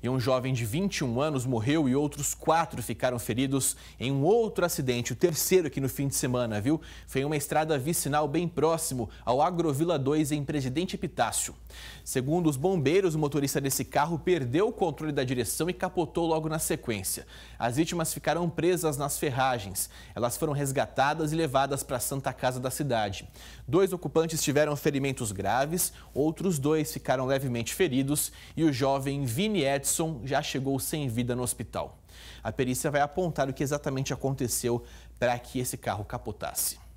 E um jovem de 21 anos morreu e outros quatro ficaram feridos em um outro acidente, o terceiro aqui no fim de semana, viu? Foi em uma estrada vicinal bem próximo ao Agrovila 2 em Presidente Epitácio. Segundo os bombeiros, o motorista desse carro perdeu o controle da direção e capotou logo na sequência. As vítimas ficaram presas nas ferragens. Elas foram resgatadas e levadas para a Santa Casa da cidade. Dois ocupantes tiveram ferimentos graves, outros dois ficaram levemente feridos e o jovem Vini Edson Edson já chegou sem vida no hospital. A perícia vai apontar o que exatamente aconteceu para que esse carro capotasse.